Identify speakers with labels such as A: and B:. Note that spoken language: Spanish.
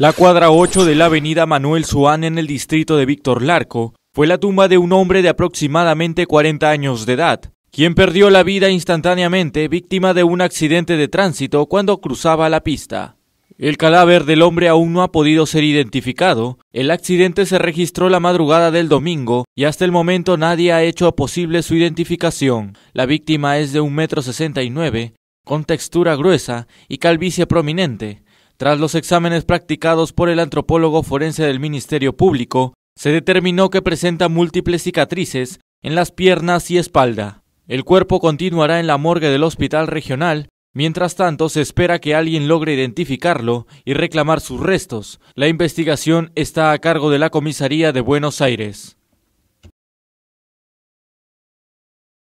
A: La cuadra 8 de la avenida Manuel Suán en el distrito de Víctor Larco fue la tumba de un hombre de aproximadamente 40 años de edad, quien perdió la vida instantáneamente víctima de un accidente de tránsito cuando cruzaba la pista. El cadáver del hombre aún no ha podido ser identificado, el accidente se registró la madrugada del domingo y hasta el momento nadie ha hecho posible su identificación. La víctima es de 1,69 m, con textura gruesa y calvicie prominente, tras los exámenes practicados por el antropólogo forense del Ministerio Público, se determinó que presenta múltiples cicatrices en las piernas y espalda. El cuerpo continuará en la morgue del hospital regional, mientras tanto se espera que alguien logre identificarlo y reclamar sus restos. La investigación está a cargo de la Comisaría de Buenos Aires.